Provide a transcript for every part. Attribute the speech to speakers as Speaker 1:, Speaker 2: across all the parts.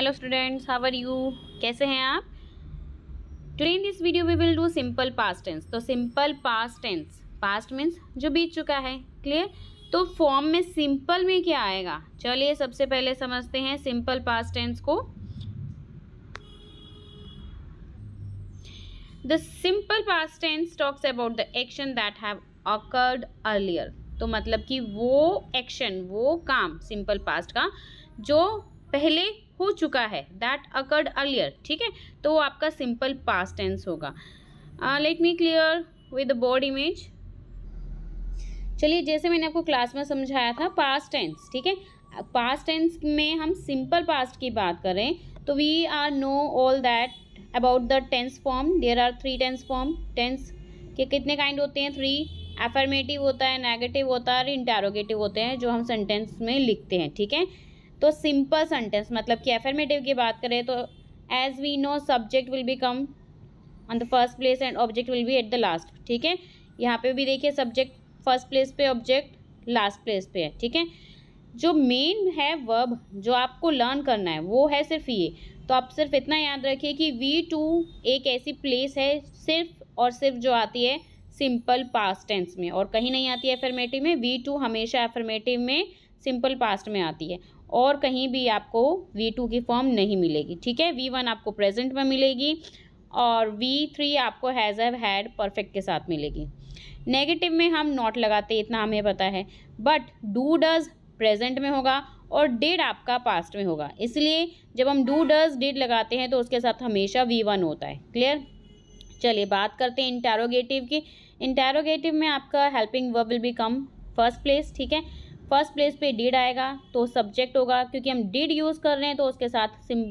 Speaker 1: hello students how are you कैसे हैं आप today in this video we will do simple past tense तो simple past tense past means जो बीत चुका है क्लियर तो फॉर्म में सिंपल में क्या आएगा चलिए सबसे पहले समझते हैं सिंपल पास्ट टेंस को the simple past tense talks about the action that have occurred earlier तो मतलब कि वो एक्शन वो काम सिंपल पास्ट का जो पहले हो चुका है दैट अकर्ड अर्लियर ठीक है तो वो आपका सिंपल पास्ट टेंस होगा let me clear with board image चलिए जैसे मैंने आपको क्लास में समझाया था पास्ट टेंस ठीक है पास्ट uh, टेंस में हम सिंपल पास्ट की बात करें तो we are know all that about the tense form there are three tense form tense के कितने काइंड होते हैं थ्री एफर्मेटिव होता है नेगेटिव होता है और इंटेरोगेटिव होते हैं जो हम सेंटेंस में लिखते हैं ठीक है तो सिंपल सेंटेंस मतलब कि एफर्मेटिव की बात करें तो as we know subject will be come on the first place and object will be at the last ठीक है यहाँ पे भी देखिए सब्जेक्ट फर्स्ट प्लेस पे ऑब्जेक्ट लास्ट प्लेस पे है ठीक है जो मेन है वर्ब जो आपको लर्न करना है वो है सिर्फ ये तो आप सिर्फ इतना याद रखिए कि वी टू एक ऐसी प्लेस है सिर्फ और सिर्फ जो आती है सिंपल पास्ट टेंस में और कहीं नहीं आती है एफर्मेटिव में वी टू हमेशा एफर्मेटिव में सिंपल पास्ट में आती है और कहीं भी आपको V2 की फॉर्म नहीं मिलेगी ठीक है V1 आपको प्रेजेंट में मिलेगी और V3 आपको हैज़ एव हैड परफेक्ट के साथ मिलेगी नेगेटिव में हम नॉट लगाते इतना हमें पता है बट डू डज प्रेजेंट में होगा और डिड आपका पास्ट में होगा इसलिए जब हम डू डज डिड लगाते हैं तो उसके साथ हमेशा वी वन होता है क्लियर चलिए बात करते हैं इंटेरोगेटिव की इंटेरोगेटिव में आपका helping verb will be come first place ठीक है फर्स्ट प्लेस पे डिड आएगा तो सब्जेक्ट होगा क्योंकि हम डिड यूज़ कर रहे हैं तो उसके साथ सिम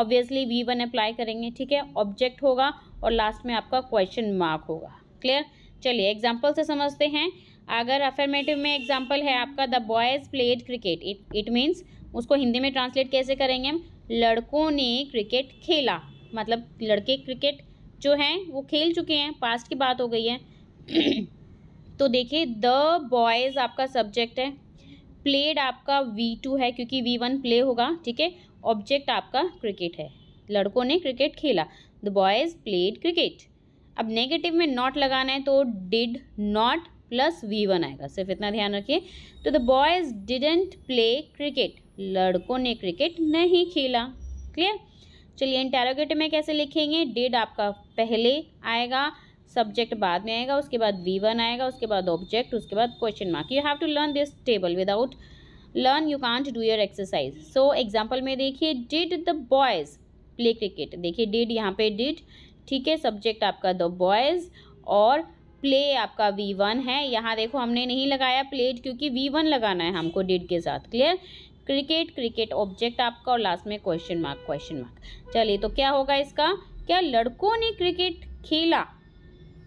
Speaker 1: ऑब्वियसली वी वन अप्लाई करेंगे ठीक है ऑब्जेक्ट होगा और लास्ट में आपका क्वेश्चन मार्क होगा क्लियर चलिए एग्जाम्पल से समझते हैं अगर अफर्मेटिव में एग्जाम्पल है आपका the boys played cricket it it means उसको हिंदी में ट्रांसलेट कैसे करेंगे हम लड़कों ने क्रिकेट खेला मतलब लड़के क्रिकेट जो हैं वो खेल चुके हैं पास्ट की बात हो गई है तो देखिए द बॉयज़ आपका सब्जेक्ट है प्लेड आपका वी टू है क्योंकि वी वन प्ले होगा ठीक है ऑब्जेक्ट आपका क्रिकेट है लड़कों ने क्रिकेट खेला द बॉयज़ प्लेड क्रिकेट अब नेगेटिव में नॉट लगाना है तो did not plus V one आएगा सिर्फ इतना ध्यान रखिए तो the boys didn't play cricket लड़कों ने क्रिकेट नहीं खेला क्लियर चलिए इंटेरोगेटिव में कैसे लिखेंगे डिड आपका पहले आएगा सब्जेक्ट बाद में आएगा उसके बाद वी वन आएगा उसके बाद ऑब्जेक्ट उसके बाद question mark you have to learn this table without learn you can't do your exercise so example में देखिए did the boys play cricket देखिए डिड यहाँ पे डिड ठीक है सब्जेक्ट आपका द बॉयज़ और प्ले आपका वी वन है यहाँ देखो हमने नहीं लगाया प्लेड क्योंकि वी वन लगाना है हमको डिड के साथ क्लियर क्रिकेट क्रिकेट ऑब्जेक्ट आपका और लास्ट में क्वेश्चन मार्क क्वेश्चन मार्क चलिए तो क्या होगा इसका क्या लड़कों ने क्रिकेट खेला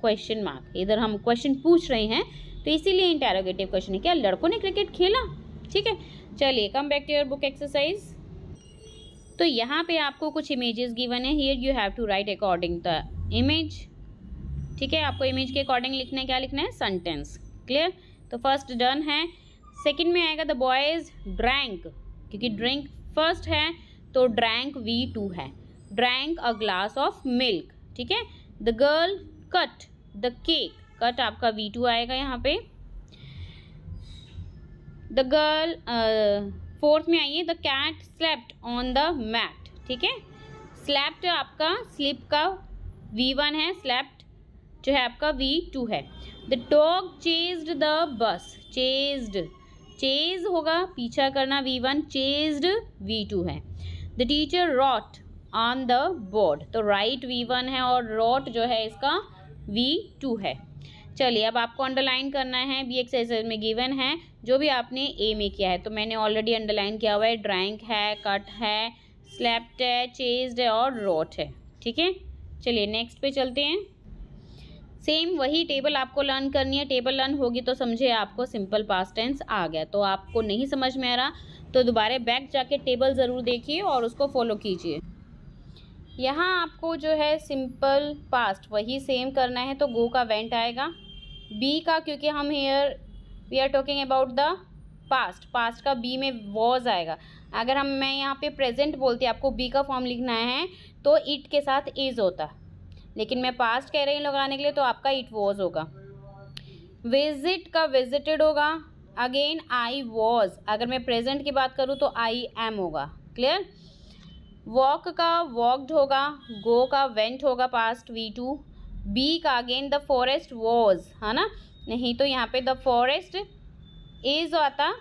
Speaker 1: क्वेश्चन मार्क इधर हम क्वेश्चन पूछ रहे हैं तो इसीलिए इंटेरोगेटिव क्वेश्चन है क्या लड़कों ने क्रिकेट खेला ठीक है चलिए come back to your book exercise तो यहाँ पे आपको कुछ इमेजेस गिवन है here you have to write according the image ठीक है आपको इमेज के अकॉर्डिंग लिखना है क्या लिखना है सेंटेंस क्लियर तो फर्स्ट डन है सेकंड में आएगा द बॉयज ड्रैंक क्योंकि ड्रिंक फर्स्ट है तो ड्रैंक वी टू है drank a glass of milk ठीक है the girl cut the cake cut आपका वी टू आएगा यहाँ पे द गर्ल फोर्थ में आइए the cat slept on the mat ठीक है स्लैप्ट आपका स्लिप का वी वन है स्लैप्ट जो है आपका वी टू है the dog chased the bus chased chase होगा पीछा करना V one chased V two है the teacher wrote on the board तो राइट वी वन है और रॉट जो है इसका वी टू है चलिए अब आपको अंडरलाइन करना है बी एक्सरसाइज में गिवन है जो भी आपने ए में किया है तो मैंने ऑलरेडी अंडरलाइन किया हुआ है ड्राइंग है कट है स्लैप्ड है चेज्ड है और रॉट है ठीक है चलिए नेक्स्ट पे चलते हैं सेम वही टेबल आपको लर्न करनी है टेबल लर्न होगी तो समझे आपको सिंपल पास्ट टेंस आ गया तो आपको नहीं समझ में आ रहा तो दोबारा बैक जाके टेबल ज़रूर देखिए और उसको फॉलो कीजिए यहाँ आपको जो है सिंपल पास्ट वही सेम करना है तो गो का वेंट आएगा बी का क्योंकि हम here we are talking about the past past का बी में वॉज आएगा अगर हम मैं यहाँ पे प्रेजेंट बोलती आपको बी का फॉर्म लिखना है तो इट के साथ इज़ होता लेकिन मैं पास्ट कह रही हूँ लगाने के लिए तो आपका इट वॉज होगा विजिट का विजिटेड होगा अगेन आई वॉज अगर मैं प्रेजेंट की बात करूँ तो आई एम होगा क्लियर वॉक का वॉकड होगा गो का वेंट होगा पास्ट वी टू बी का अगेन द फॉरेस्ट वॉज है ना नहीं तो यहाँ पे द फॉरेस्ट इज आता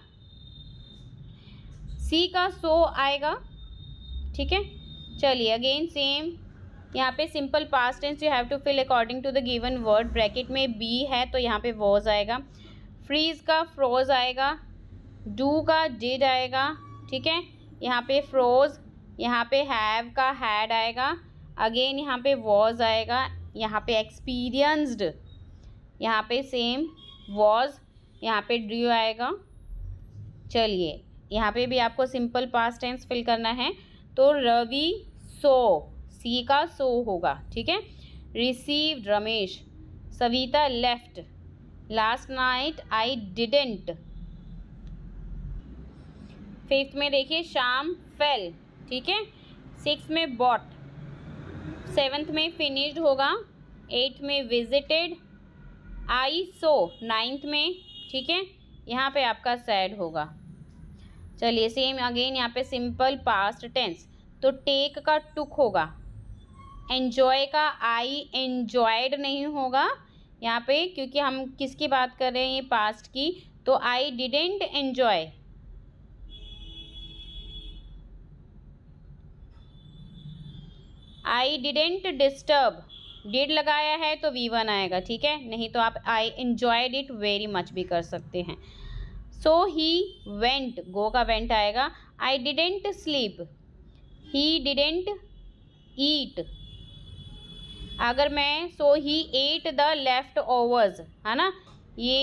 Speaker 1: सी का सो आएगा ठीक है चलिए अगेन सेम यहाँ पे simple past tense you have to fill according to the given word bracket में बी है तो यहाँ पे वॉज आएगा फ्रीज का फ्रोज आएगा डू का डिड आएगा ठीक है यहाँ पे फ्रोज यहाँ पे हैव का हैड आएगा अगेन यहाँ पे वॉज आएगा यहाँ पे एक्सपीरियंस्ड यहाँ पे सेम वॉज यहाँ पे ड्रू आएगा चलिए यहाँ पे भी आपको सिंपल पास टेंस फिल करना है तो रवि सो सी का सो होगा ठीक है receive Ramesh Savita left last night I didn't fifth में देखिए शाम फेल ठीक है सिक्स में बॉट सेवन्थ में फिनिश्ड होगा एट में विजिटेड आई सो नाइन्थ में ठीक है यहाँ पे आपका सैड होगा चलिए सेम अगेन यहाँ पे सिंपल पास्ट टेंस तो टेक का टुक होगा एन्जॉय का आई एन्जॉयड नहीं होगा यहाँ पे क्योंकि हम किसकी बात कर रहे हैं ये पास्ट की तो I didn't enjoy I didn't disturb did लगाया है तो वी वन आएगा ठीक है नहीं तो आप I enjoyed it very much भी कर सकते हैं सो ही वेंट गो का वेंट आएगा I didn't sleep he didn't eat अगर मैं so he ate the leftovers है ना ये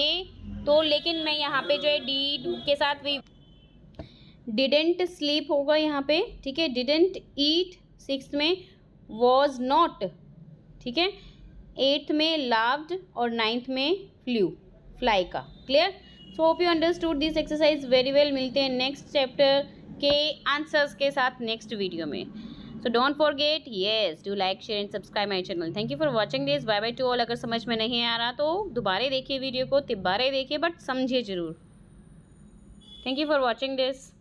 Speaker 1: तो लेकिन मैं यहाँ पे जो है डी के साथ वी डिडेंट स्लीप होगा यहाँ पे ठीक है डिडेंट ईट सिक्स में वॉज नॉट ठीक है एट्थ में लाव्ड और नाइन्थ में फ्लू फ्लाई का clear so hope you understood this exercise very well मिलते हैं नेक्स्ट चैप्टर के आंसर्स के साथ नेक्स्ट वीडियो में so don't forget yes do like share and subscribe my channel thank you for watching this bye bye to all अगर समझ में नहीं आ रहा तो दोबारा देखिए वीडियो को तिब्बारे देखिए बट समझिए जरूर thank you for watching this